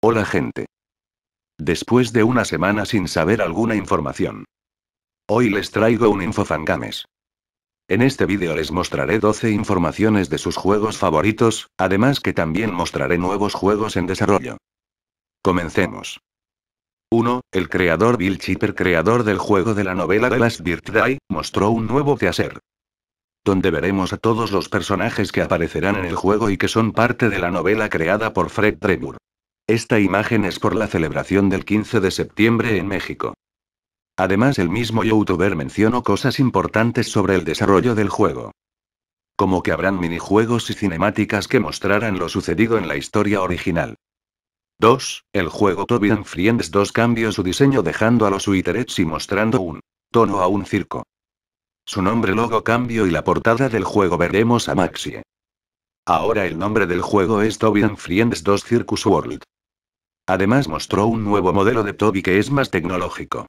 Hola gente. Después de una semana sin saber alguna información. Hoy les traigo un infofangames. En este vídeo les mostraré 12 informaciones de sus juegos favoritos, además que también mostraré nuevos juegos en desarrollo. Comencemos. 1. El creador Bill Chipper, creador del juego de la novela The Last Birthday, mostró un nuevo teaser. Donde veremos a todos los personajes que aparecerán en el juego y que son parte de la novela creada por Fred Dremur. Esta imagen es por la celebración del 15 de septiembre en México. Además, el mismo youtuber mencionó cosas importantes sobre el desarrollo del juego. Como que habrán minijuegos y cinemáticas que mostraran lo sucedido en la historia original. 2. El juego Toby Friends 2 cambió su diseño dejando a los Witterets y mostrando un tono a un circo. Su nombre logo cambio y la portada del juego veremos a Maxie. Ahora el nombre del juego es Toby Friends 2 Circus World. Además mostró un nuevo modelo de Toby que es más tecnológico.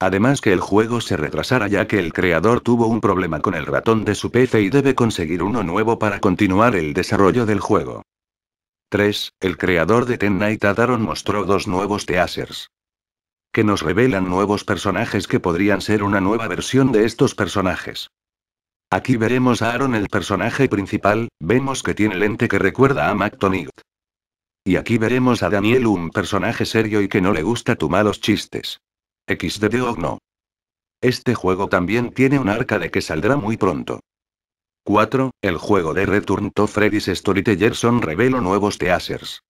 Además que el juego se retrasara ya que el creador tuvo un problema con el ratón de su PC y debe conseguir uno nuevo para continuar el desarrollo del juego. 3. El creador de Ten Night Adaron Aaron mostró dos nuevos teasers. Que nos revelan nuevos personajes que podrían ser una nueva versión de estos personajes. Aquí veremos a Aaron el personaje principal, vemos que tiene lente que recuerda a Macdonald. Y aquí veremos a Daniel un personaje serio y que no le gusta tu malos chistes. XDD no. Este juego también tiene un arca de que saldrá muy pronto. 4. El juego de Return to Freddy's son revelo nuevos teasers.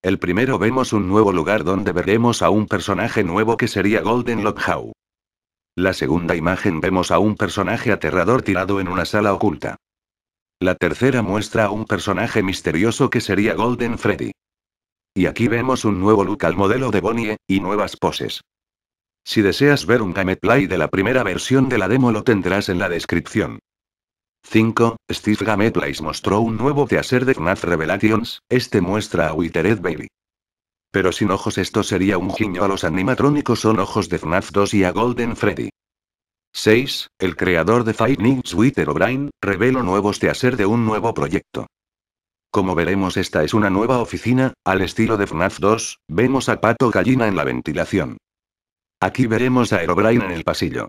El primero vemos un nuevo lugar donde veremos a un personaje nuevo que sería Golden Lockhow. La segunda imagen vemos a un personaje aterrador tirado en una sala oculta. La tercera muestra a un personaje misterioso que sería Golden Freddy. Y aquí vemos un nuevo look al modelo de Bonnie, y nuevas poses. Si deseas ver un gameplay de la primera versión de la demo lo tendrás en la descripción. 5. Steve Gameplays mostró un nuevo teaser de FNAF Revelations, este muestra a Withered Baby. Pero sin ojos esto sería un guiño a los animatrónicos son ojos de FNAF 2 y a Golden Freddy. 6. El creador de Five Nights Wither O'Brien, reveló nuevos teaser de un nuevo proyecto. Como veremos esta es una nueva oficina, al estilo de FNAF 2, vemos a Pato Gallina en la ventilación. Aquí veremos a Aerobrine en el pasillo.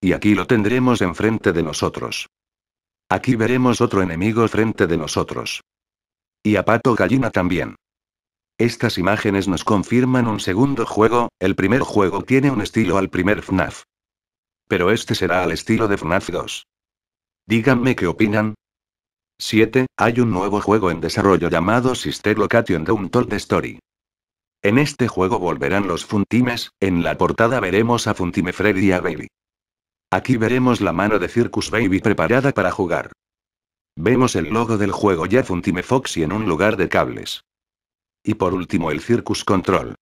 Y aquí lo tendremos enfrente de nosotros. Aquí veremos otro enemigo frente de nosotros. Y a Pato Gallina también. Estas imágenes nos confirman un segundo juego, el primer juego tiene un estilo al primer FNAF. Pero este será al estilo de FNAF 2. Díganme qué opinan, 7. Hay un nuevo juego en desarrollo llamado Sister Location The Untold Story. En este juego volverán los Funtimes, en la portada veremos a Funtime Freddy y a Baby. Aquí veremos la mano de Circus Baby preparada para jugar. Vemos el logo del juego ya Funtime Foxy en un lugar de cables. Y por último el Circus Control.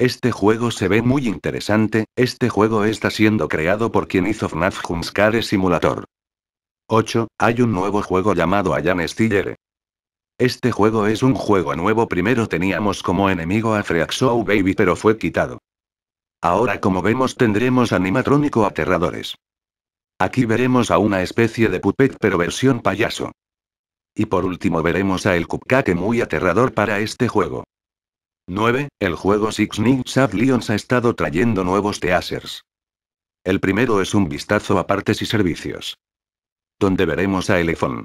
Este juego se ve muy interesante, este juego está siendo creado por quien hizo FNAF Jumpscare Simulator. 8. Hay un nuevo juego llamado Ayan stiller Este juego es un juego nuevo. Primero teníamos como enemigo a Show Baby pero fue quitado. Ahora como vemos tendremos animatrónico aterradores. Aquí veremos a una especie de puppet pero versión payaso. Y por último veremos a el cupcake muy aterrador para este juego. 9. El juego Six Ninja of Lions ha estado trayendo nuevos teasers. El primero es un vistazo a partes y servicios donde veremos a Elefón.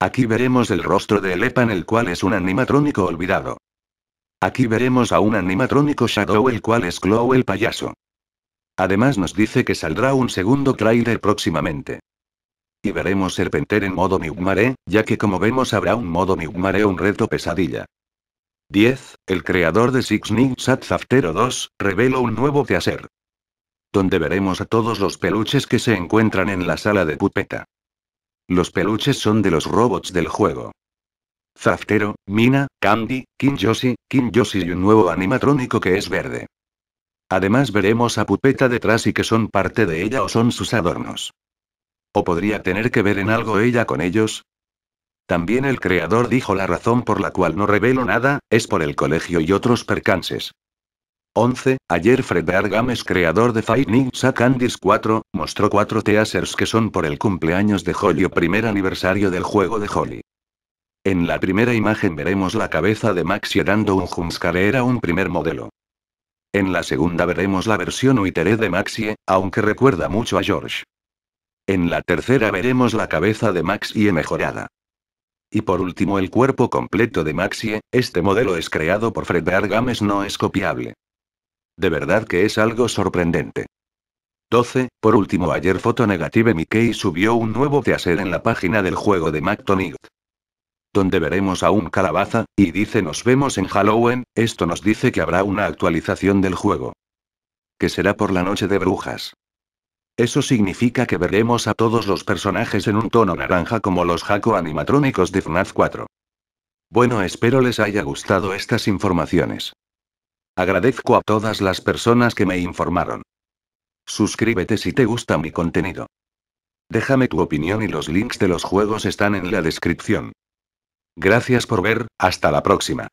Aquí veremos el rostro de Elepan el cual es un animatrónico olvidado. Aquí veremos a un animatrónico Shadow el cual es Glow el payaso. Además nos dice que saldrá un segundo trailer próximamente. Y veremos Serpenter en modo Miugmare, ya que como vemos habrá un modo o un reto pesadilla. 10. El creador de Six at Zaftero 2, reveló un nuevo teaser. Donde veremos a todos los peluches que se encuentran en la sala de pupeta. Los peluches son de los robots del juego. Zaftero, Mina, Candy, Kim Joshi, Kim Joshi y un nuevo animatrónico que es verde. Además veremos a Pupeta detrás y que son parte de ella o son sus adornos. ¿O podría tener que ver en algo ella con ellos? También el creador dijo la razón por la cual no revelo nada, es por el colegio y otros percances. 11. Ayer Fred Games, creador de Fighting Nights 4, mostró cuatro teasers que son por el cumpleaños de Holly o primer aniversario del juego de Holly. En la primera imagen veremos la cabeza de Maxie dando un Junskare era un primer modelo. En la segunda veremos la versión Uiteré de Maxie, aunque recuerda mucho a George. En la tercera veremos la cabeza de Maxie mejorada. Y por último el cuerpo completo de Maxie, este modelo es creado por Fred Games no es copiable. De verdad que es algo sorprendente. 12. Por último, ayer Foto Negative Mickey subió un nuevo teaser en la página del juego de MacTonic. Donde veremos a un calabaza, y dice nos vemos en Halloween, esto nos dice que habrá una actualización del juego. Que será por la noche de brujas. Eso significa que veremos a todos los personajes en un tono naranja como los jaco animatrónicos de FNAF 4. Bueno espero les haya gustado estas informaciones. Agradezco a todas las personas que me informaron. Suscríbete si te gusta mi contenido. Déjame tu opinión y los links de los juegos están en la descripción. Gracias por ver, hasta la próxima.